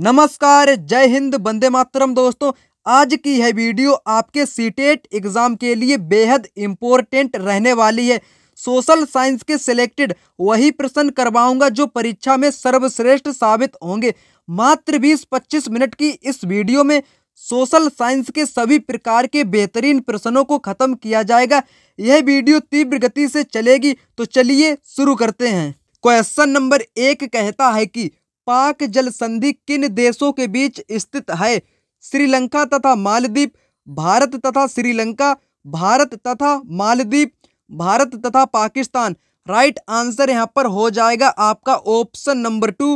नमस्कार जय हिंद बंदे मातरम दोस्तों आज की है वीडियो आपके सीटेट e एग्ज़ाम के लिए बेहद इम्पोर्टेंट रहने वाली है सोशल साइंस के सिलेक्टेड वही प्रश्न करवाऊंगा जो परीक्षा में सर्वश्रेष्ठ साबित होंगे मात्र बीस पच्चीस मिनट की इस वीडियो में सोशल साइंस के सभी प्रकार के बेहतरीन प्रश्नों को ख़त्म किया जाएगा यह वीडियो तीव्र गति से चलेगी तो चलिए शुरू करते हैं क्वेश्चन नंबर एक कहता है कि पाक जल संधि किन देशों के बीच स्थित है श्रीलंका तथा मालदीप भारत तथा श्रीलंका भारत तथा मालदीप भारत तथा पाकिस्तान राइट आंसर यहाँ पर हो जाएगा आपका ऑप्शन नंबर टू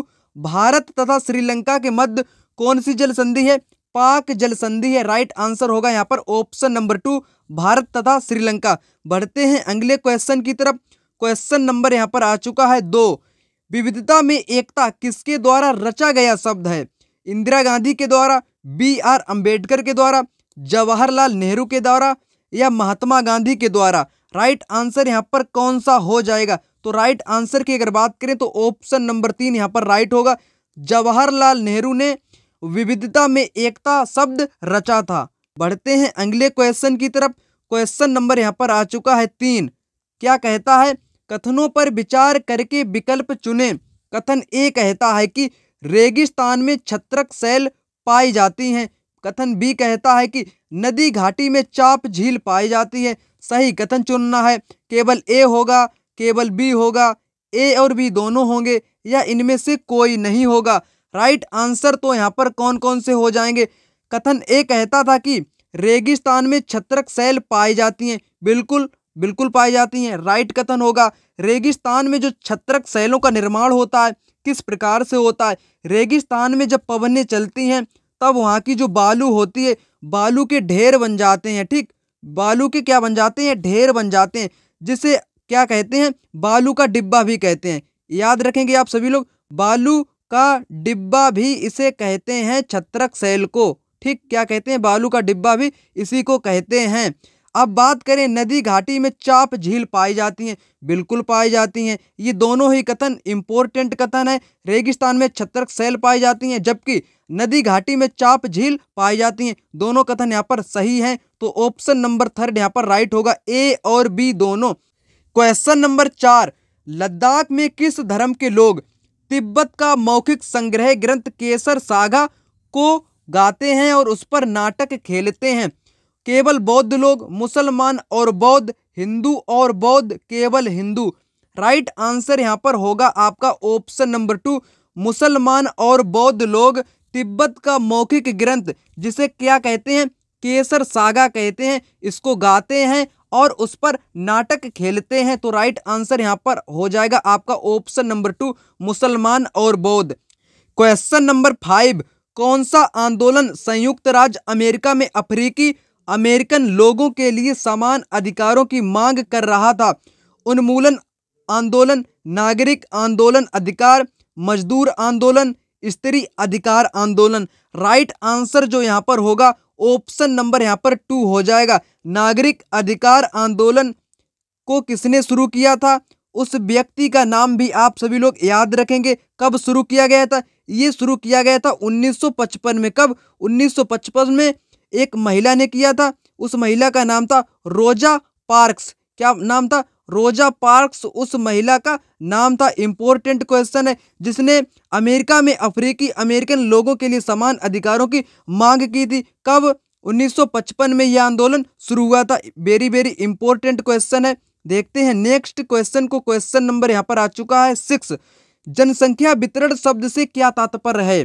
भारत तथा श्रीलंका के मध्य कौन सी जल संधि है पाक जल संधि है राइट आंसर होगा यहाँ पर ऑप्शन नंबर टू भारत तथा श्रीलंका बढ़ते हैं अगले क्वेश्चन की तरफ क्वेश्चन नंबर यहाँ पर आ चुका है दो विविधता में एकता किसके द्वारा रचा गया शब्द है इंदिरा गांधी के द्वारा बी आर अम्बेडकर के द्वारा जवाहरलाल नेहरू के द्वारा या महात्मा गांधी के द्वारा राइट आंसर यहाँ पर कौन सा हो जाएगा तो राइट आंसर की अगर बात करें तो ऑप्शन नंबर तीन यहाँ पर राइट होगा जवाहरलाल नेहरू ने विविधता में एकता शब्द रचा था बढ़ते हैं अगले क्वेश्चन की तरफ क्वेश्चन नंबर यहाँ पर आ चुका है तीन क्या कहता है कथनों पर विचार करके विकल्प चुनें कथन ए कहता है कि रेगिस्तान में छत्रक शैल पाई जाती हैं कथन बी कहता है कि नदी घाटी में चाप झील पाई जाती है सही कथन चुनना है केवल ए होगा केवल बी होगा ए और बी दोनों होंगे या इनमें से कोई नहीं होगा राइट आंसर तो यहाँ पर कौन कौन से हो जाएंगे कथन ए कहता था कि रेगिस्तान में छत्रक शैल पाई जाती हैं बिल्कुल बिल्कुल पाई जाती हैं राइट कथन होगा रेगिस्तान में जो छत्रक शैलों का निर्माण होता है किस प्रकार से होता है रेगिस्तान में जब पवनें चलती हैं तब वहाँ की जो बालू होती है बालू के ढेर बन जाते हैं ठीक बालू के क्या बन जाते हैं ढेर बन जाते हैं जिसे क्या कहते हैं बालू का डिब्बा भी कहते हैं याद रखेंगे आप सभी लोग बालू का डिब्बा भी इसे कहते हैं छत्रक शैल को ठीक क्या कहते हैं बालू का डिब्बा भी इसी को कहते हैं अब बात करें नदी घाटी में चाप झील पाई जाती हैं बिल्कुल पाई जाती हैं ये दोनों ही कथन इम्पोर्टेंट कथन है रेगिस्तान में छत्रक सेल पाई जाती हैं जबकि नदी घाटी में चाप झील पाई जाती हैं दोनों कथन यहाँ पर सही हैं तो ऑप्शन नंबर थर्ड यहाँ पर राइट होगा ए और बी दोनों क्वेश्चन नंबर चार लद्दाख में किस धर्म के लोग तिब्बत का मौखिक संग्रह ग्रंथ केसर सागा को गाते हैं और उस पर नाटक खेलते हैं केवल बौद्ध लोग मुसलमान और बौद्ध हिंदू और बौद्ध केवल हिंदू राइट आंसर यहाँ पर होगा आपका ऑप्शन नंबर टू मुसलमान और बौद्ध लोग तिब्बत का मौखिक ग्रंथ जिसे क्या कहते हैं केसर सागा कहते हैं इसको गाते हैं और उस पर नाटक खेलते हैं तो राइट आंसर यहाँ पर हो जाएगा आपका ऑप्शन नंबर टू मुसलमान और बौद्ध क्वेश्चन नंबर फाइव कौन सा आंदोलन संयुक्त राज्य अमेरिका में अफ्रीकी अमेरिकन लोगों के लिए समान अधिकारों की मांग कर रहा था उन्मूलन आंदोलन नागरिक आंदोलन अधिकार मजदूर आंदोलन स्त्री अधिकार आंदोलन राइट आंसर जो यहाँ पर होगा ऑप्शन नंबर यहाँ पर टू हो जाएगा नागरिक अधिकार आंदोलन को किसने शुरू किया था उस व्यक्ति का नाम भी आप सभी लोग याद रखेंगे कब शुरू किया गया था ये शुरू किया गया था 1955 में कब 1955 में एक महिला ने किया था उस महिला का नाम था रोजा पार्क्स क्या नाम था रोजा पार्क्स उस महिला का नाम था इम्पोर्टेंट क्वेश्चन है जिसने अमेरिका में अफ्रीकी अमेरिकन लोगों के लिए समान अधिकारों की मांग की थी कब 1955 में यह आंदोलन शुरू हुआ था वेरी वेरी इंपॉर्टेंट क्वेश्चन है देखते हैं नेक्स्ट क्वेश्चन को क्वेश्चन नंबर यहाँ पर आ चुका है सिक्स जनसंख्या वितरण शब्द से क्या तात्पर्य है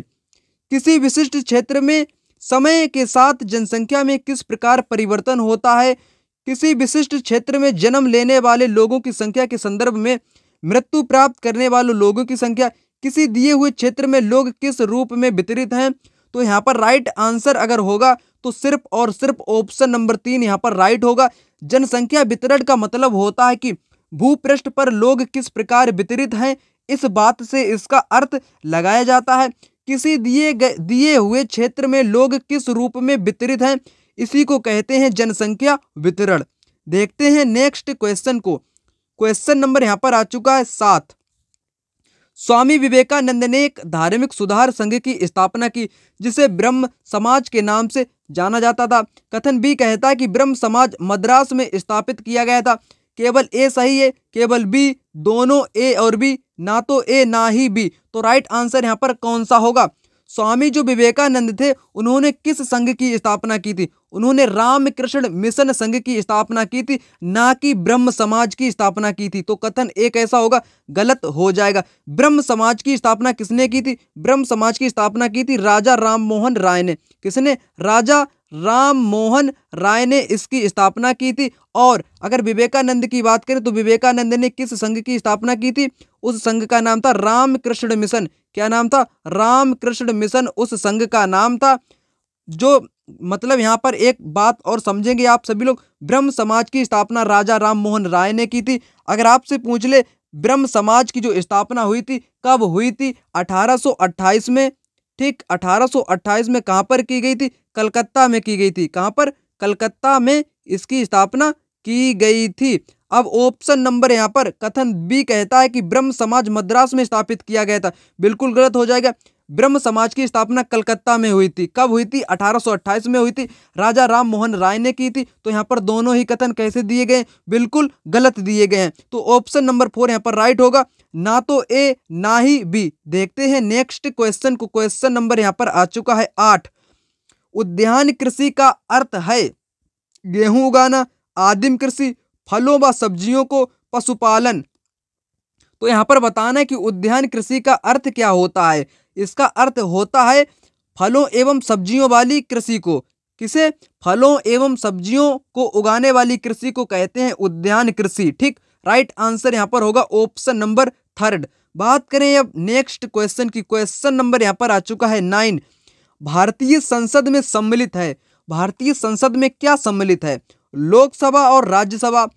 किसी विशिष्ट क्षेत्र में समय के साथ जनसंख्या में किस प्रकार परिवर्तन होता है किसी विशिष्ट क्षेत्र में जन्म लेने वाले लोगों की संख्या के संदर्भ में मृत्यु प्राप्त करने वाले लोगों की संख्या किसी दिए हुए क्षेत्र में लोग किस रूप में वितरित हैं तो यहाँ पर राइट आंसर अगर होगा तो सिर्फ और सिर्फ ऑप्शन नंबर तीन यहाँ पर राइट होगा जनसंख्या वितरण का मतलब होता है कि भूपृष्ठ पर लोग किस प्रकार वितरित हैं इस बात से इसका अर्थ लगाया जाता है किसी दिए गए दिए हुए क्षेत्र में लोग किस रूप में वितरित हैं इसी को कहते हैं जनसंख्या वितरण देखते हैं नेक्स्ट क्वेश्चन को क्वेश्चन नंबर यहाँ पर आ चुका है सात स्वामी विवेकानंद ने एक धार्मिक सुधार संघ की स्थापना की जिसे ब्रह्म समाज के नाम से जाना जाता था कथन बी कहता कि ब्रह्म समाज मद्रास में स्थापित किया गया था केवल ए सही है केवल बी दोनों ए और बी ना तो ए ना ही बी तो राइट आंसर यहाँ पर कौन सा होगा स्वामी जो विवेकानंद थे उन्होंने किस संघ की स्थापना की थी उन्होंने रामकृष्ण मिशन संघ की स्थापना की थी ना कि ब्रह्म समाज की स्थापना की थी तो कथन एक ऐसा होगा गलत हो जाएगा ब्रह्म समाज की स्थापना किसने की थी ब्रह्म समाज की स्थापना की थी राजा राम मोहन राय ने किसने राजा राम मोहन राय ने इसकी स्थापना की थी और अगर विवेकानंद की बात करें तो विवेकानंद ने किस संघ की स्थापना की थी उस संघ का नाम था रामकृष्ण मिशन क्या नाम था रामकृष्ण मिशन उस संघ का नाम था जो मतलब यहाँ पर एक बात और समझेंगे आप सभी लोग ब्रह्म समाज की स्थापना राजा राम मोहन राय ने की थी अगर आपसे पूछ ले ब्रह्म समाज की जो स्थापना हुई थी कब हुई थी अठारह में ठीक 1828 में कहाँ पर की गई थी कलकत्ता में की गई थी कहाँ पर कलकत्ता में इसकी स्थापना की गई थी अब ऑप्शन नंबर यहाँ पर कथन बी कहता है कि ब्रह्म समाज मद्रास में स्थापित किया गया था बिल्कुल गलत हो जाएगा ब्रह्म समाज की स्थापना कलकत्ता में हुई थी कब हुई थी 1828 में हुई थी राजा राम मोहन राय ने की थी तो यहाँ पर दोनों ही कथन कैसे दिए गए बिल्कुल गलत दिए गए हैं तो ऑप्शन नंबर फोर यहाँ पर राइट होगा ना तो ए ना ही बी देखते हैं नेक्स्ट क्वेश्चन को क्वेश्चन नंबर यहाँ पर आ चुका है आठ उद्यान कृषि का अर्थ है गेहूं उगाना आदिम कृषि फलों व सब्जियों को पशुपालन तो यहाँ पर बताना है कि उद्यान कृषि का अर्थ क्या होता है इसका अर्थ होता है फलों एवं सब्जियों वाली कृषि को किसे फलों एवं सब्जियों को उगाने वाली कृषि को कहते हैं उद्यान कृषि ठीक राइट आंसर यहाँ पर होगा ऑप्शन नंबर थर्ड बात करें अब नेक्स्ट क्वेश्चन की क्वेश्चन नंबर यहाँ पर आ चुका है नाइन भारतीय संसद में सम्मिलित है भारतीय संसद में क्या सम्मिलित है लोकसभा और राज्यसभा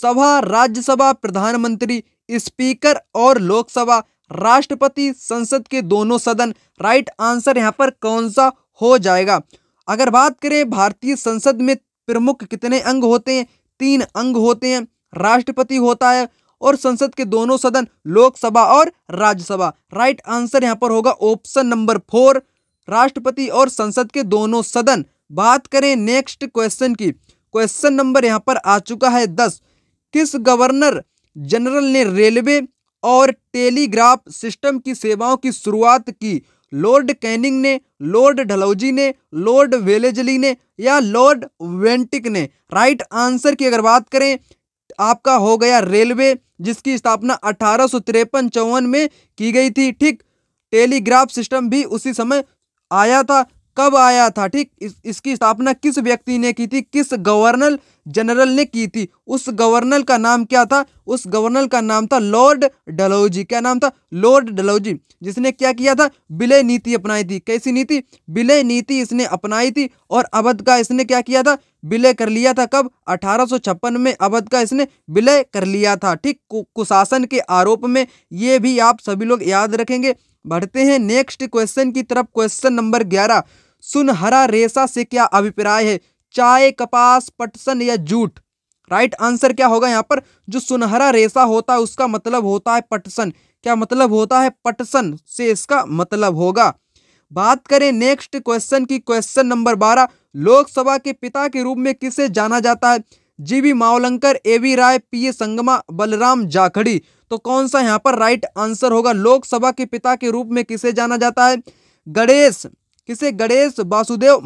सभा राज्यसभा प्रधानमंत्री स्पीकर और लोकसभा राष्ट्रपति संसद के दोनों सदन राइट आंसर यहाँ पर कौन सा हो जाएगा अगर बात करें भारतीय संसद में प्रमुख कितने अंग होते हैं तीन अंग होते हैं राष्ट्रपति होता है और संसद के दोनों सदन लोकसभा और राज्यसभा राइट आंसर यहाँ पर होगा ऑप्शन नंबर फोर राष्ट्रपति और संसद के दोनों सदन बात करें नेक्स्ट क्वेश्चन की क्वेश्चन नंबर यहाँ पर आ चुका है दस किस गवर्नर जनरल ने रेलवे और टेलीग्राफ सिस्टम की सेवाओं की शुरुआत की लॉर्ड कैनिंग ने लॉर्ड ढलौजी ने लॉर्ड वेलेजली ने या लॉर्ड वेंटिक ने राइट आंसर की अगर बात करें आपका हो गया रेलवे जिसकी स्थापना अठारह सौ चौवन में की गई थी ठीक टेलीग्राफ सिस्टम भी उसी समय आया था कब आया था ठीक इस, इसकी स्थापना किस व्यक्ति ने की थी किस गवर्नर जनरल ने की थी उस गवर्नर का नाम क्या था उस गवर्नर का नाम था लॉर्ड डलौजी क्या नाम था लॉर्ड डलौजी जिसने क्या किया था विलय नीति अपनाई थी कैसी नीति विलय नीति इसने अपनाई थी और अवध का इसने क्या किया था विलय कर लिया था कब अठारह में अवध का इसने विलय कर लिया था ठीक कुशासन के आरोप में ये भी आप सभी लोग याद रखेंगे बढ़ते हैं नेक्स्ट क्वेश्चन की तरफ क्वेश्चन नंबर ग्यारह सुनहरा रेशा से क्या अभिप्राय है चाय कपास पटसन या जूट राइट आंसर क्या होगा यहाँ पर जो सुनहरा रेशा होता है उसका मतलब होता है पटसन क्या मतलब होता है पटसन से इसका मतलब होगा बात करें नेक्स्ट क्वेश्चन की क्वेश्चन नंबर बारह लोकसभा के पिता के रूप में किसे जाना जाता है G V Mavalankar A V Rai P A Sangma Balram Jakhar तो कौन सा यहाँ पर राइट आंसर होगा लोकसभा के पिता के रूप में किसे जाना जाता है गणेश किसे गणेश वासुदेव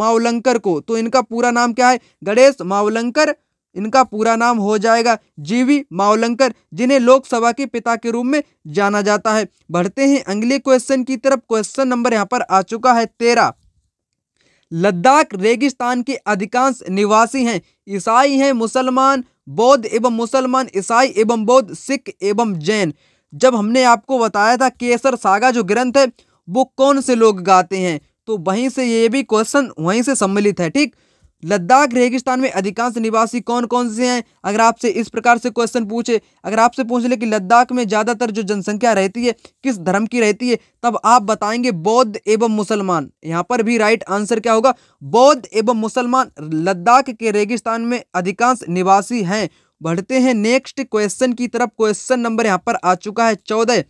मावलंकर को तो इनका पूरा नाम क्या है गणेश मावलंकर इनका पूरा नाम हो जाएगा जीवी मावलंकर जिन्हें लोकसभा के पिता के रूप में जाना जाता है बढ़ते हैं अगले क्वेश्चन की तरफ क्वेश्चन नंबर यहाँ पर आ चुका है तेरह लद्दाख रेगिस्तान के अधिकांश निवासी हैं ईसाई हैं मुसलमान बौद्ध एवं मुसलमान ईसाई एवं बौद्ध सिख एवं जैन जब हमने आपको बताया था केसर सागा जो ग्रंथ है वो कौन से लोग गाते हैं तो वहीं से ये भी क्वेश्चन वहीं से सम्मिलित है ठीक लद्दाख रेगिस्तान में अधिकांश निवासी कौन कौन से हैं अगर आपसे इस प्रकार से क्वेश्चन पूछे अगर आपसे पूछ ले कि लद्दाख में ज़्यादातर जो जनसंख्या रहती है किस धर्म की रहती है तब आप बताएंगे बौद्ध एवं मुसलमान यहाँ पर भी राइट आंसर क्या होगा बौद्ध एवं मुसलमान लद्दाख के रेगिस्तान में अधिकांश निवासी हैं बढ़ते हैं नेक्स्ट क्वेश्चन की तरफ क्वेश्चन नंबर यहाँ पर आ चुका है चौदह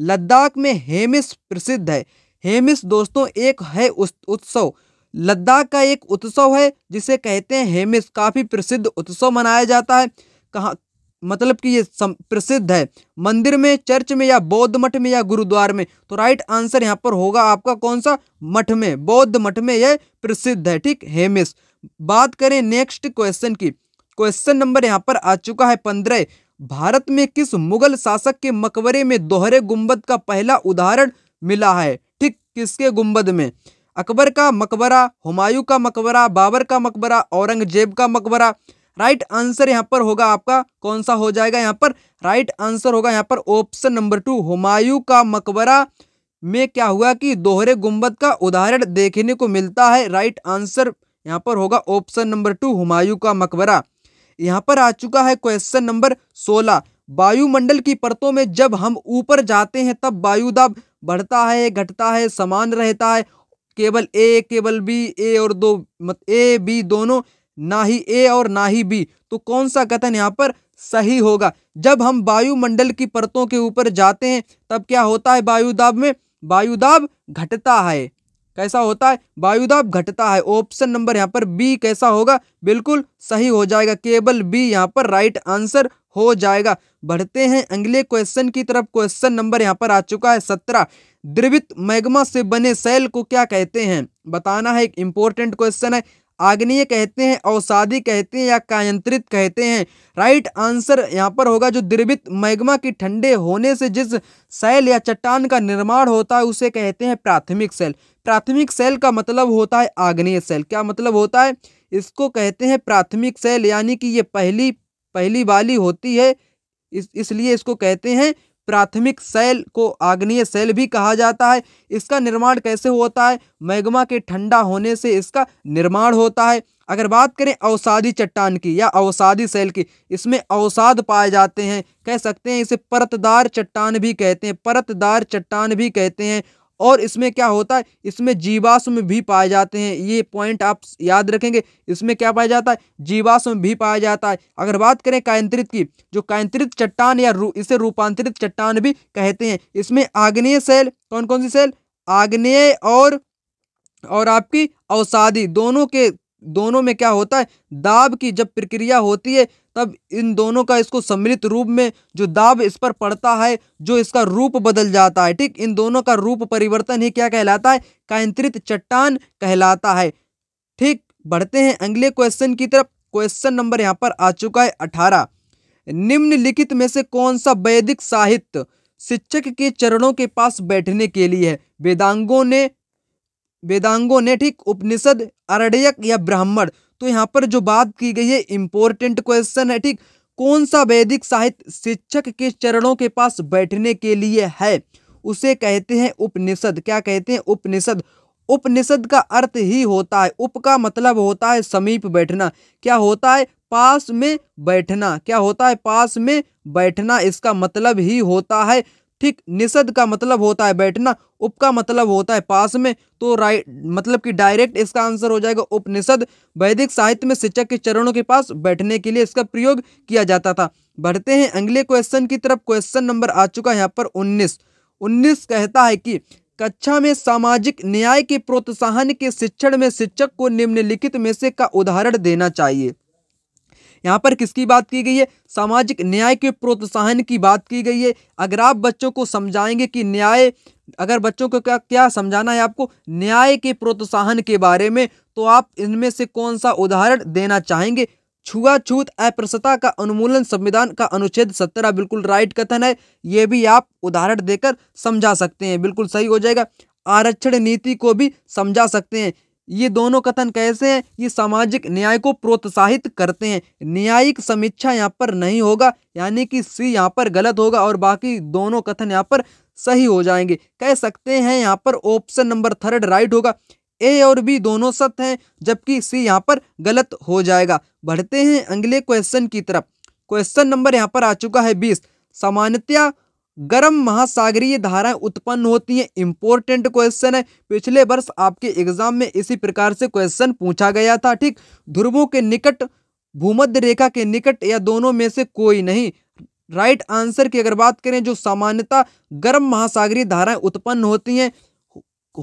लद्दाख में हेमिस प्रसिद्ध है हेमिस दोस्तों एक है उत्सव लद्दाख का एक उत्सव है जिसे कहते हैं हेमिस काफ़ी प्रसिद्ध उत्सव मनाया जाता है कहाँ मतलब कि ये प्रसिद्ध है मंदिर में चर्च में या बौद्ध मठ में या गुरुद्वार में तो राइट आंसर यहाँ पर होगा आपका कौन सा मठ में बौद्ध मठ में यह प्रसिद्ध है ठीक हेमिस बात करें नेक्स्ट क्वेश्चन की क्वेश्चन नंबर यहाँ पर आ चुका है पंद्रह भारत में किस मुगल शासक के मकबरे में दोहरे गुंबद का पहला उदाहरण मिला है ठीक किसके गुंबद में अकबर का मकबरा हुमायूं का मकबरा बाबर का मकबरा औरंगजेब का मकबरा राइट आंसर यहाँ पर होगा आपका कौन सा हो जाएगा यहाँ पर राइट आंसर होगा यहाँ पर ऑप्शन नंबर टू हुमायूं का मकबरा में क्या हुआ कि दोहरे गुंबद का उदाहरण देखने को मिलता है राइट आंसर यहाँ पर होगा ऑप्शन नंबर टू हुमायूं का मकबरा यहाँ पर आ चुका है क्वेश्चन नंबर सोलह वायुमंडल की परतों में जब हम ऊपर जाते हैं तब वायुदाब बढ़ता है घटता है समान रहता है केवल ए केवल बी ए और दो मत ए बी दोनों ना ही ए और ना ही बी तो कौन सा कथन यहाँ पर सही होगा जब हम वायुमंडल की परतों के ऊपर जाते हैं तब क्या होता है वायुदाब में वायुदाब घटता है कैसा होता है वायुदाब घटता है ऑप्शन नंबर यहाँ पर बी कैसा होगा बिल्कुल सही हो जाएगा केवल बी यहाँ पर राइट आंसर हो जाएगा बढ़ते हैं अगले क्वेश्चन की तरफ क्वेश्चन नंबर यहाँ पर आ चुका है सत्रह द्रवित मैग्मा से बने सेल को क्या कहते हैं बताना है एक इंपॉर्टेंट क्वेश्चन है आग्नेय कहते हैं औसादी कहते हैं या कायंत्रित कहते हैं राइट आंसर यहाँ पर होगा जो द्रवित मैग्मा की ठंडे होने से जिस सेल या चट्टान का निर्माण होता है उसे कहते हैं प्राथमिक सेल प्राथमिक सेल का मतलब होता है आग्नेय सेल क्या मतलब होता है इसको कहते हैं प्राथमिक सेल यानी कि ये पहली पहली वाली होती है इस इसलिए इसको कहते हैं प्राथमिक सेल को आग्नेय सेल भी कहा जाता है इसका निर्माण कैसे होता है मैग्मा के ठंडा होने से इसका निर्माण होता है अगर बात करें अवसादी चट्टान की या अवसादी सेल की इसमें अवसाद पाए जाते हैं कह सकते हैं इसे परतदार चट्टान भी कहते हैं परतदार चट्टान भी कहते हैं और इसमें क्या होता है इसमें जीवाश्म भी पाए जाते हैं ये पॉइंट आप याद रखेंगे इसमें क्या पाया जाता है जीवाश्म भी पाया जाता है अगर बात करें कायंत्रित की जो कायंत्रित चट्टान या रू, इसे रूपांतरित चट्टान भी कहते हैं इसमें आग्नेय सेल कौन कौन सी सेल आग्नेय और और आपकी अवसादी दोनों के दोनों में क्या होता है दाब की जब प्रक्रिया होती है तब इन दोनों का इसको सम्मिलित रूप में जो दाब इस पर पड़ता है जो इसका रूप बदल जाता है ठीक इन दोनों का रूप परिवर्तन ही क्या कहलाता है कायंत्रित चट्टान कहलाता है ठीक बढ़ते हैं अगले क्वेश्चन की तरफ क्वेश्चन नंबर यहाँ पर आ चुका है अठारह निम्नलिखित में से कौन सा वैदिक साहित्य शिक्षक के चरणों के पास बैठने के लिए है वेदांगों ने वेदांगों ने ठीक उपनिषद अरण्यक या ब्राह्मण तो यहाँ पर जो बात की गई है इंपॉर्टेंट क्वेश्चन है ठीक कौन सा वैदिक साहित्य शिक्षक के चरणों के पास बैठने के लिए है उसे कहते हैं उपनिषद क्या कहते हैं उपनिषद उपनिषद का अर्थ ही होता है उप का मतलब होता है समीप बैठना क्या होता है पास में बैठना क्या होता है पास में बैठना इसका मतलब ही होता है ठीक निषद का मतलब होता है बैठना उप का मतलब होता है पास में तो राइट मतलब कि डायरेक्ट इसका आंसर हो जाएगा उपनिषद वैदिक साहित्य में शिक्षक के चरणों के पास बैठने के लिए इसका प्रयोग किया जाता था बढ़ते हैं अगले क्वेश्चन की तरफ क्वेश्चन नंबर आ चुका है यहाँ पर उन्नीस उन्नीस कहता है कि कक्षा में सामाजिक न्याय के प्रोत्साहन के शिक्षण में शिक्षक को निम्नलिखित में से का उदाहरण देना चाहिए यहाँ पर किसकी बात की गई है सामाजिक न्याय के प्रोत्साहन की बात की गई है अगर आप बच्चों को समझाएंगे कि न्याय अगर बच्चों को क्या क्या समझाना है आपको न्याय के प्रोत्साहन के बारे में तो आप इनमें से कौन सा उदाहरण देना चाहेंगे छुआछूत अप्रसता का अनुमूलन संविधान का अनुच्छेद सत्रह बिल्कुल राइट कथन है ये भी आप उदाहरण देकर समझा सकते हैं बिल्कुल सही हो जाएगा आरक्षण नीति को भी समझा सकते हैं ये दोनों कथन कैसे हैं ये सामाजिक न्याय को प्रोत्साहित करते हैं न्यायिक समीक्षा यहाँ पर नहीं होगा यानी कि सी यहाँ पर गलत होगा और बाकी दोनों कथन यहाँ पर सही हो जाएंगे कह सकते हैं यहाँ पर ऑप्शन नंबर थर्ड राइट होगा ए और बी दोनों सत्य हैं जबकि सी यहाँ पर गलत हो जाएगा बढ़ते हैं अगले क्वेश्चन की तरफ क्वेश्चन नंबर यहाँ पर आ चुका है बीस सामान्यतया गर्म महासागरीय धाराएं उत्पन्न होती हैं इंपॉर्टेंट क्वेश्चन है पिछले वर्ष आपके एग्जाम में इसी प्रकार से क्वेश्चन पूछा गया था ठीक ध्रुवों के निकट भूमध्य रेखा के निकट या दोनों में से कोई नहीं राइट आंसर की अगर बात करें जो सामान्यता गर्म महासागरीय धाराएं उत्पन्न होती हैं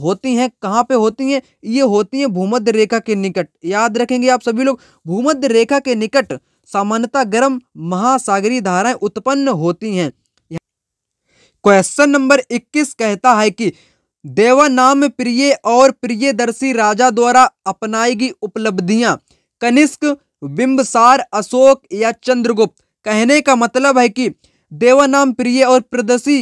होती हैं कहाँ पे होती हैं ये होती हैं भूमध्य रेखा के निकट याद रखेंगे आप सभी लोग भूमध्य रेखा के निकट सामान्यता गर्म महासागरीय धाराएं उत्पन्न होती हैं क्वेश्चन नंबर 21 कहता है कि देवानाम प्रिय और प्रियदर्शी राजा द्वारा अपनाई गई उपलब्धियां कनिष्क बिंबसार अशोक या चंद्रगुप्त कहने का मतलब है कि देवानाम प्रिय और प्रदर्शी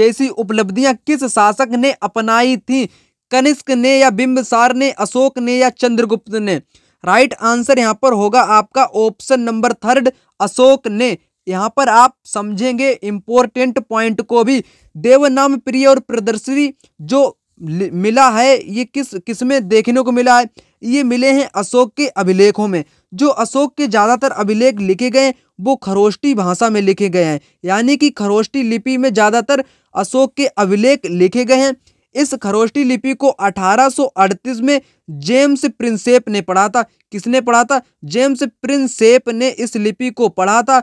जैसी उपलब्धियां किस शासक ने अपनाई थी कनिष्क ने या बिंबसार ने अशोक ने या चंद्रगुप्त ने राइट आंसर यहाँ पर होगा आपका ऑप्शन नंबर थर्ड अशोक ने यहाँ पर आप समझेंगे इम्पोर्टेंट पॉइंट को भी देवनाम प्रिय और प्रदर्शनी जो मिला है ये किस किस में देखने को मिला है ये मिले हैं अशोक के अभिलेखों में जो अशोक के ज़्यादातर अभिलेख लिखे गए हैं वो खरोष्टी भाषा में लिखे गए हैं यानी कि खरोष्टी लिपि में ज़्यादातर अशोक के अभिलेख लिखे गए हैं इस खरोष्टी लिपि को 1838 में जेम्स प्रिंसेप ने पढ़ा था किसने पढ़ा था जेम्स प्रिंसेप ने इस लिपि को पढ़ा था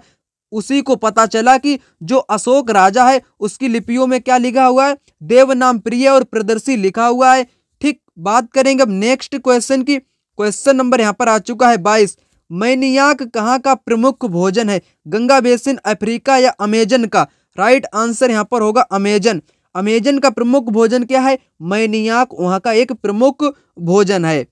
उसी को पता चला कि जो अशोक राजा है उसकी लिपियों में क्या लिखा हुआ है देव नाम प्रिय और प्रदर्शी लिखा हुआ है ठीक बात करेंगे अब नेक्स्ट क्वेश्चन की क्वेश्चन नंबर यहाँ पर आ चुका है बाईस मैनियाक कहाँ का प्रमुख भोजन है गंगा बेसिन अफ्रीका या अमेजन का राइट आंसर यहाँ पर होगा अमेजन अमेजन का प्रमुख भोजन क्या है मैनियाक वहाँ का एक प्रमुख भोजन है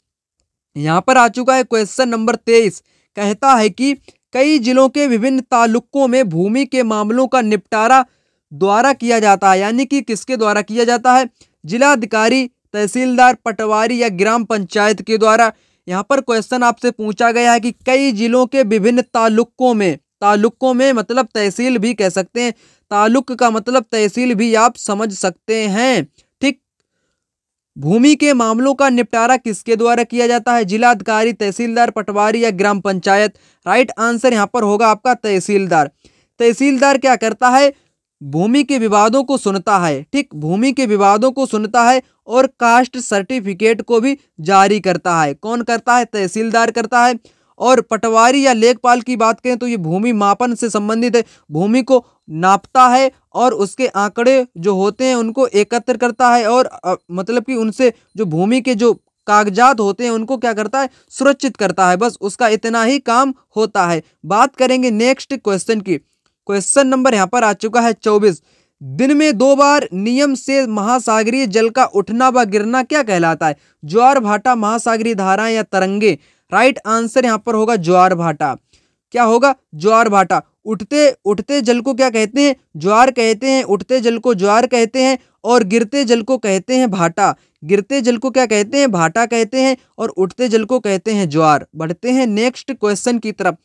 यहाँ पर आ चुका है क्वेश्चन नंबर तेईस कहता है कि कई जिलों के विभिन्न ताल्लुकों में भूमि के मामलों का निपटारा द्वारा किया जाता है यानी कि किसके द्वारा किया जाता है जिलाधिकारी तहसीलदार पटवारी या ग्राम पंचायत के द्वारा यहाँ पर क्वेश्चन आपसे पूछा गया है कि कई जिलों के विभिन्न ताल्लुकों में ताल्लुकों में मतलब तहसील भी कह सकते हैं ताल्लुक का मतलब तहसील भी आप समझ सकते हैं भूमि के मामलों का निपटारा किसके द्वारा किया जाता है जिलाधिकारी तहसीलदार पटवारी या ग्राम पंचायत राइट आंसर यहाँ पर होगा आपका तहसीलदार तहसीलदार क्या करता है भूमि के विवादों को सुनता है ठीक भूमि के विवादों को सुनता है और कास्ट सर्टिफिकेट को भी जारी करता है कौन करता है तहसीलदार करता है और पटवारी या लेखपाल की बात करें तो ये भूमि मापन से संबंधित है भूमि को नापता है और उसके आंकड़े जो होते हैं उनको एकत्र करता है और मतलब कि उनसे जो भूमि के जो कागजात होते हैं उनको क्या करता है सुरक्षित करता है बस उसका इतना ही काम होता है बात करेंगे नेक्स्ट क्वेश्चन की क्वेश्चन नंबर यहाँ पर आ चुका है चौबीस दिन में दो बार नियम से महासागरीय जल का उठना व गिरना क्या कहलाता है ज्वार भाटा महासागरीय धाराएं या तरंगे राइट आंसर यहाँ पर होगा ज्वार भाटा क्या होगा ज्वार भाटा उठते उठते जल को क्या कहते हैं ज्वार कहते हैं उठते जल को ज्वार कहते हैं और गिरते जल को कहते हैं भाटा गिरते जल को क्या कहते हैं भाटा कहते हैं और उठते जल को कहते हैं ज्वार बढ़ते हैं नेक्स्ट क्वेश्चन की तरफ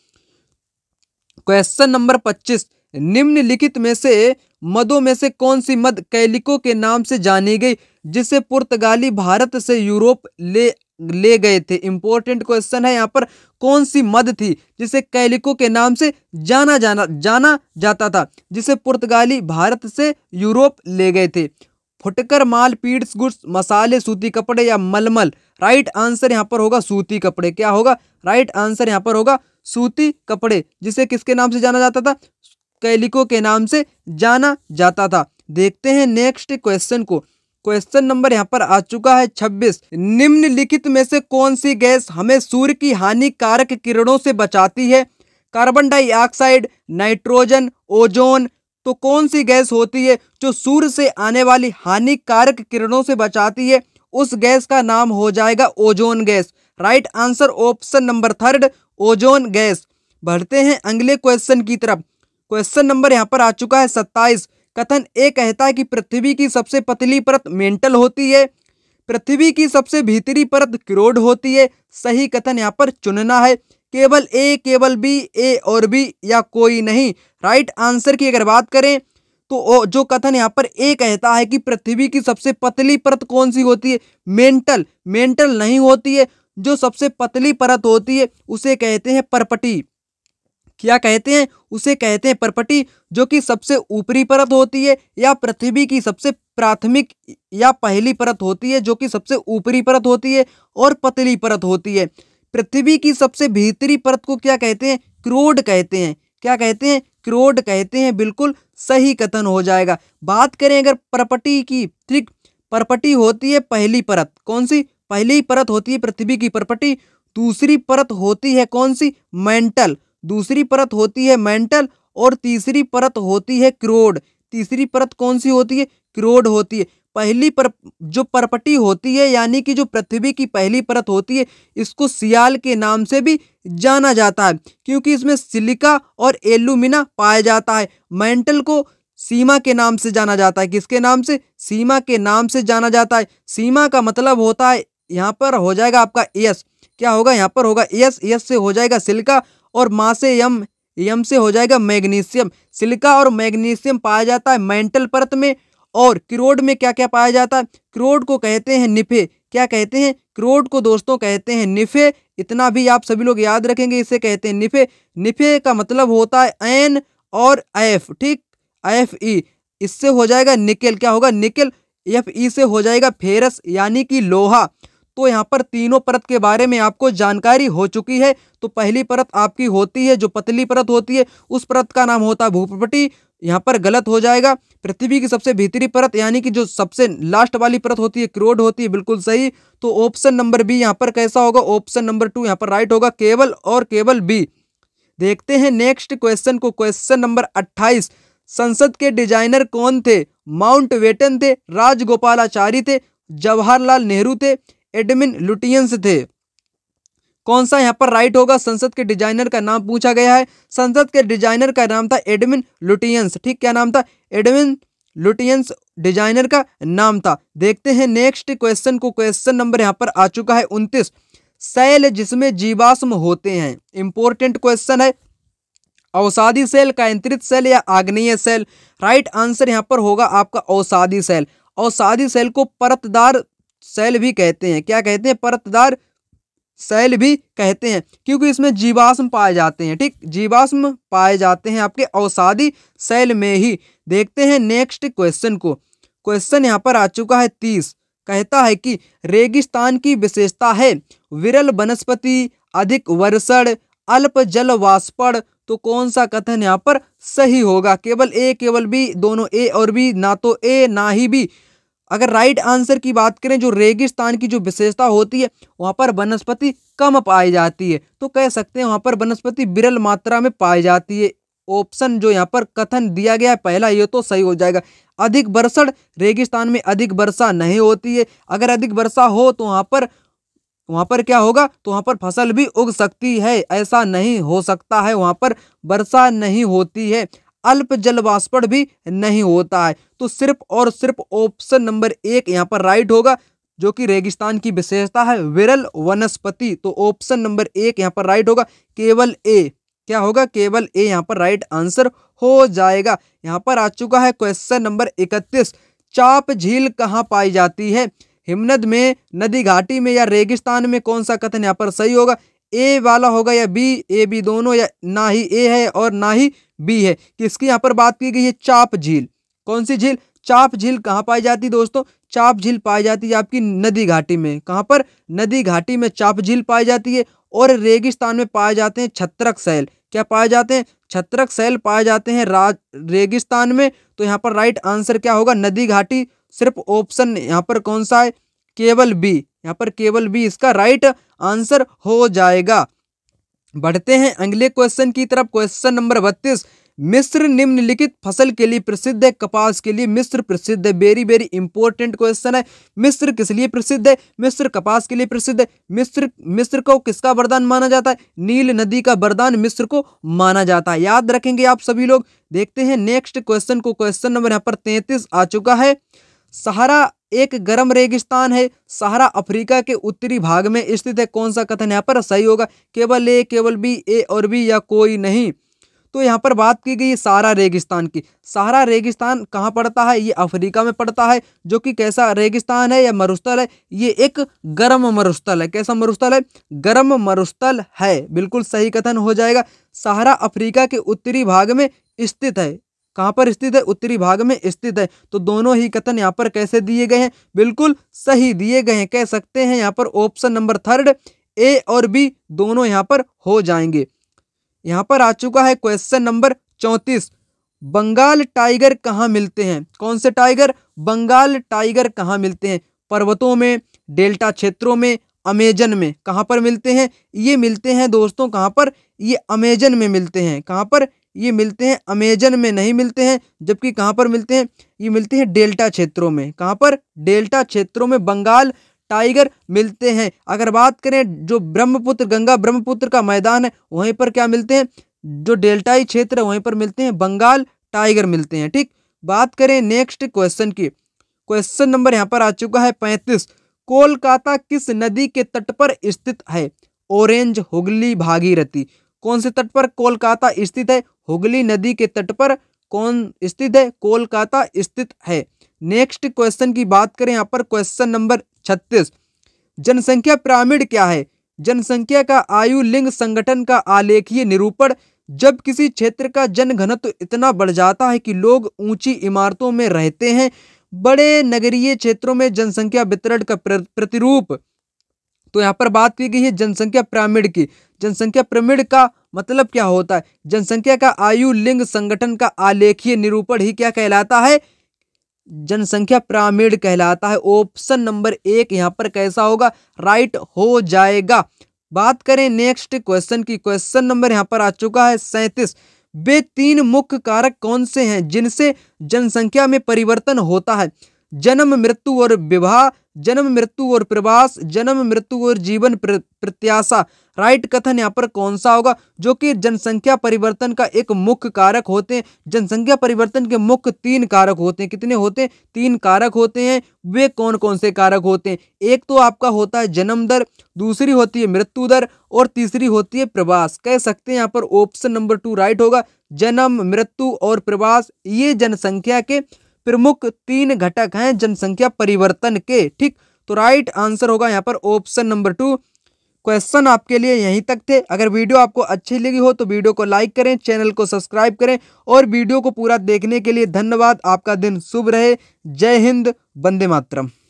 क्वेश्चन नंबर पच्चीस निम्नलिखित में से मदों में से कौन सी मद कैलिको के नाम से जानी गई जिसे पुर्तगाली भारत से यूरोप ले ले गए थे इंपॉर्टेंट क्वेश्चन है यहाँ पर कौन सी मद थी जिसे कैलिको के नाम से जाना जाना जाना जाता था जिसे पुर्तगाली भारत से यूरोप ले गए थे फुटकर माल पीड्स गुड्स मसाले सूती कपड़े या मलमल राइट आंसर यहाँ पर होगा सूती कपड़े क्या होगा राइट आंसर यहाँ पर होगा सूती कपड़े जिसे किसके नाम से जाना जाता था कैलिको के नाम से जाना जाता था देखते हैं नेक्स्ट क्वेश्चन को क्वेश्चन नंबर यहाँ पर आ चुका है 26 निम्नलिखित में से कौन सी गैस हमें सूर्य की हानिकारक किरणों से बचाती है कार्बन डाइऑक्साइड नाइट्रोजन ओजोन तो कौन सी गैस होती है जो सूर्य से आने वाली हानिकारक किरणों से बचाती है उस गैस का नाम हो जाएगा ozone gas right answer option number third ozone gas बढ़ते हैं अगले क्वेश्चन की तरफ क्वेश्चन नंबर यहाँ पर आ चुका है सत्ताईस कथन ए कहता है कि पृथ्वी की सबसे पतली परत मेंटल होती है पृथ्वी की सबसे भीतरी परत क्रोड होती है सही कथन यहाँ पर चुनना है केवल ए केवल बी ए और बी या कोई नहीं राइट आंसर की अगर बात करें तो जो कथन यहाँ पर ए कहता है कि पृथ्वी की सबसे पतली परत कौन सी होती है मेंटल मेंटल नहीं होती है जो सबसे पतली परत होती है उसे कहते हैं परपटी क्या कहते हैं उसे कहते हैं परपटी जो कि सबसे ऊपरी परत होती है या पृथ्वी की सबसे प्राथमिक या पहली परत होती है जो कि सबसे ऊपरी परत होती है और पतली परत होती है पृथ्वी की सबसे भीतरी परत को क्या कहते हैं क्रोड कहते हैं क्या कहते हैं क्रोड कहते हैं बिल्कुल सही कथन हो जाएगा बात करें अगर परपटी की ठीक परपटी होती है पहली परत कौन सी पहली परत होती है पृथ्वी की परपटी दूसरी परत होती है कौन सी मेंटल दूसरी परत होती है मेंटल और तीसरी परत होती है क्रोड तीसरी परत कौन सी होती है क्रोड होती है पहली पर जो परपटी होती है यानी कि जो पृथ्वी की पहली परत होती है इसको सियाल के नाम से भी जाना जाता है क्योंकि इसमें सिलिका और एलुमिना पाया जाता है मेंटल को सीमा के नाम से जाना जाता है किसके नाम से सीमा के नाम से जाना जाता है सीमा का मतलब होता है यहाँ पर हो जाएगा आपका एस क्या होगा यहाँ पर होगा एस एस से हो जाएगा सिलिका और माँ से यम यम से हो जाएगा मैग्नीशियम सिलिका और मैग्नीशियम पाया जाता है मेंटल परत में और क्रोड में क्या क्या पाया जाता है क्रोड को कहते हैं निफे क्या कहते हैं क्रोड को दोस्तों कहते हैं निफे इतना भी आप सभी लोग याद रखेंगे इसे कहते हैं निफे निफे का मतलब होता है एन और एफ ठीक एफ ई इससे हो जाएगा निकेल क्या होगा निकेल एफ ई से हो जाएगा फेरस यानी कि लोहा तो यहाँ पर तीनों परत के बारे में आपको जानकारी हो चुकी है तो पहली परत आपकी होती है जो पतली परत होती है उस परत का नाम होता है भूपटी यहाँ पर गलत हो जाएगा पृथ्वी की सबसे भीतरी परत यानी कि जो सबसे लास्ट वाली परत होती है क्रोड होती है बिल्कुल सही तो ऑप्शन नंबर बी यहाँ पर कैसा होगा ऑप्शन नंबर टू यहाँ पर राइट होगा केवल और केवल बी देखते हैं नेक्स्ट क्वेश्चन को क्वेश्चन नंबर अट्ठाईस संसद के डिजाइनर कौन थे माउंट वेटन थे राजगोपालाचारी थे जवाहरलाल नेहरू थे एडमिन लुटियंस थे कौन सा यहाँ पर राइट होगा संसद के डिजाइनर का नाम पूछा गया है संसद के डिजाइनर का नाम था एडमिन लुटियंस ठीक क्या नाम था एडमिन लुटियंस डिजाइनर का नाम था देखते हैं नेक्स्ट क्वेश्चन को क्वेश्चन नंबर यहाँ पर आ चुका है उनतीस सेल जिसमें जीवाश्म होते हैं इंपॉर्टेंट क्वेश्चन है अवसादी सेल कायंत्रित सेल या आग्नेय सेल राइट आंसर यहाँ पर होगा आपका अवसादी सेल अवसादी सेल को परतदार शैल भी कहते हैं क्या कहते हैं परतदार शैल भी कहते हैं क्योंकि इसमें जीवाश्म पाए जाते हैं ठीक जीवाश्म पाए जाते हैं आपके औसादी शैल में ही देखते हैं नेक्स्ट क्वेश्चन को क्वेश्चन यहाँ पर आ चुका है तीस कहता है कि रेगिस्तान की विशेषता है विरल वनस्पति अधिक वर्षण अल्प जल वाष्पण तो कौन सा कथन यहाँ पर सही होगा केवल ए केवल बी दोनों ए और बी ना तो ए ना ही बी अगर राइट आंसर की बात करें जो रेगिस्तान की जो विशेषता होती है वहाँ पर वनस्पति कम पाई जाती है तो कह सकते हैं वहाँ पर वनस्पति बिरल मात्रा में पाई जाती है ऑप्शन जो यहाँ पर कथन दिया गया है पहला ये तो सही हो जाएगा अधिक वर्षण रेगिस्तान में अधिक वर्षा नहीं होती है अगर अधिक वर्षा हो तो वहाँ पर वहाँ पर क्या होगा तो वहाँ पर फसल भी उग सकती है ऐसा नहीं हो सकता है वहाँ पर वर्षा नहीं होती है अल्प जल भी नहीं होता है तो सिर्फ और सिर्फ ऑप्शन नंबर एक यहाँ पर राइट होगा जो कि रेगिस्तान की विशेषता है विरल वनस्पति तो ऑप्शन नंबर एक यहाँ पर राइट होगा केवल ए क्या होगा केवल ए यहाँ पर राइट आंसर हो जाएगा यहाँ पर आ चुका है क्वेश्चन नंबर इकतीस चाप झील कहाँ पाई जाती है हिमनद में नदी घाटी में या रेगिस्तान में कौन सा कथन यहाँ पर सही होगा ए वाला होगा या बी ए बी दोनों या ना ही ए है और ना ही बी है किसकी यहाँ पर बात की गई है चाप झील कौन सी झील चाप झील कहाँ पाई जाती है दोस्तों चाप झील पाई जाती है आपकी नदी घाटी में कहाँ पर नदी घाटी में चाप झील पाई जाती है और रेगिस्तान में पाए जाते हैं छत्रक सैल क्या पाए जाते हैं छत्रक सैल पाए जाते हैं राज रेगिस्तान में तो यहाँ पर राइट आंसर क्या होगा नदी घाटी सिर्फ ऑप्शन यहाँ पर कौन सा है केवल बी यहाँ पर केवल बी इसका राइट आंसर हो जाएगा बढ़ते हैं अगले क्वेश्चन की तरफ क्वेश्चन नंबर बत्तीस मिस्र निम्नलिखित फसल के लिए प्रसिद्ध है कपास के लिए मिस्र प्रसिद्ध है वेरी वेरी इंपॉर्टेंट क्वेश्चन है मिस्र किस लिए प्रसिद्ध है मिस्र कपास के लिए प्रसिद्ध है मिस्र मिस्र को किसका वरदान माना जाता है नील नदी का वरदान मिस्र को माना जाता है याद रखेंगे आप सभी लोग देखते हैं नेक्स्ट क्वेश्चन को क्वेश्चन नंबर यहाँ पर तैंतीस आ चुका है सहारा एक गर्म रेगिस्तान है सहारा अफ्रीका के उत्तरी भाग में स्थित है कौन सा कथन यहाँ पर सही होगा केवल ए केवल बी ए और बी या कोई नहीं तो यहाँ पर बात की गई सहारा रेगिस्तान की सहारा रेगिस्तान कहाँ पड़ता है ये अफ्रीका में पड़ता है जो कि कैसा रेगिस्तान है या मरुस्थल है ये एक गर्म मरुस्थल है कैसा मरुस्थल है गर्म मरुस्थल है बिल्कुल सही कथन हो जाएगा सहारा अफ्रीका के उत्तरी भाग में स्थित है कहाँ पर स्थित है उत्तरी भाग में स्थित है तो दोनों ही कथन यहाँ पर कैसे दिए गए हैं बिल्कुल सही दिए गए हैं कह सकते हैं यहाँ पर ऑप्शन नंबर थर्ड ए और बी दोनों यहाँ पर हो जाएंगे यहाँ पर आ चुका है क्वेश्चन नंबर चौंतीस बंगाल टाइगर कहाँ मिलते हैं कौन से टाइगर बंगाल टाइगर कहाँ मिलते हैं पर्वतों में डेल्टा क्षेत्रों में अमेजन में कहाँ पर मिलते हैं ये मिलते हैं दोस्तों कहाँ पर ये अमेजन में मिलते हैं कहाँ पर ये मिलते हैं अमेजन में नहीं मिलते हैं जबकि कहाँ पर मिलते हैं ये मिलते हैं डेल्टा क्षेत्रों में कहाँ पर डेल्टा क्षेत्रों में बंगाल टाइगर मिलते हैं अगर बात करें जो ब्रह्मपुत्र गंगा ब्रह्मपुत्र का मैदान है वहीं पर क्या मिलते हैं जो डेल्टाई क्षेत्र है वहीं पर मिलते हैं बंगाल टाइगर मिलते हैं ठीक बात करें नेक्स्ट क्वेश्चन की क्वेश्चन नंबर यहाँ पर आ चुका है पैंतीस कोलकाता किस नदी के तट पर स्थित है ऑरेंज हुगली भागीरथी कौन से तट पर कोलकाता स्थित है हुगली नदी के तट पर कौन स्थित है कोलकाता स्थित है नेक्स्ट क्वेश्चन की बात करें यहाँ पर क्वेश्चन नंबर छत्तीस जनसंख्या पिरामिड क्या है जनसंख्या का आयु लिंग संगठन का आलेखीय निरूपण जब किसी क्षेत्र का जनघनत्व तो इतना बढ़ जाता है कि लोग ऊंची इमारतों में रहते हैं बड़े नगरीय क्षेत्रों में जनसंख्या वितरण का प्रतिरूप तो यहाँ पर बात की गई है जनसंख्या पिरामिड की जनसंख्या पिरामिड का मतलब क्या होता है जनसंख्या का आयु लिंग संगठन का आलेखीय निरूपण ही क्या कहलाता है जनसंख्या पिरामिड कहलाता है ऑप्शन नंबर एक यहाँ पर कैसा होगा राइट हो जाएगा बात करें नेक्स्ट क्वेश्चन की क्वेश्चन नंबर यहाँ पर आ चुका है सैंतीस वे तीन मुख्य कारक कौन से हैं जिनसे जनसंख्या में परिवर्तन होता है जन्म मृत्यु और विवाह जन्म मृत्यु और प्रवास जन्म मृत्यु और जीवन प्र, प्रत्याशा राइट कथन यहाँ पर कौन सा होगा जो कि जनसंख्या परिवर्तन का एक मुख्य कारक होते हैं जनसंख्या परिवर्तन के मुख्य तीन कारक होते हैं कितने होते हैं तीन कारक होते हैं वे कौन कौन से कारक होते हैं एक तो आपका होता है जन्म दर दूसरी होती है मृत्यु दर और तीसरी होती है प्रवास कह सकते हैं यहाँ पर ऑप्शन नंबर टू राइट होगा जन्म मृत्यु और प्रवास ये जनसंख्या के प्रमुख तीन घटक हैं जनसंख्या परिवर्तन के ठीक तो राइट आंसर होगा यहाँ पर ऑप्शन नंबर टू क्वेश्चन आपके लिए यहीं तक थे अगर वीडियो आपको अच्छी लगी हो तो वीडियो को लाइक करें चैनल को सब्सक्राइब करें और वीडियो को पूरा देखने के लिए धन्यवाद आपका दिन शुभ रहे जय हिंद वंदे मातरम